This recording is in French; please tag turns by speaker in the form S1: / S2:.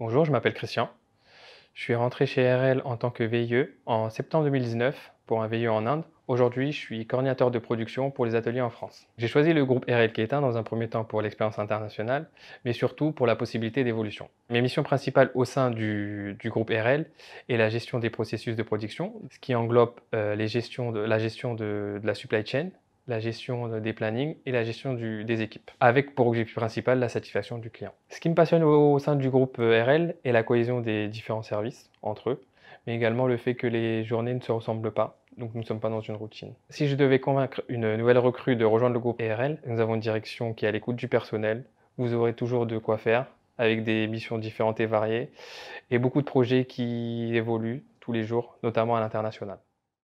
S1: Bonjour, je m'appelle Christian. Je suis rentré chez RL en tant que VIE en septembre 2019 pour un VIE en Inde. Aujourd'hui, je suis coordinateur de production pour les ateliers en France. J'ai choisi le groupe RL Kétain dans un premier temps pour l'expérience internationale, mais surtout pour la possibilité d'évolution. Mes missions principales au sein du, groupe RL est la gestion des processus de production, ce qui englobe euh, la gestion de la supply chain, la gestion euh, des plannings et la gestion des équipes, avec pour objectif principal la satisfaction du client. Ce qui me passionne au, au sein du groupe euh, RL est la cohésion des différents services entre eux, mais également le fait que les journées ne se ressemblent pas, donc nous ne sommes pas dans une routine. Si je devais convaincre une nouvelle recrue de rejoindre le groupe RL, nous avons une direction qui est à l'écoute du personnel, vous aurez toujours de quoi faire, avec des missions différentes et variées, et beaucoup de projets qui évoluent tous les jours, notamment à l'international.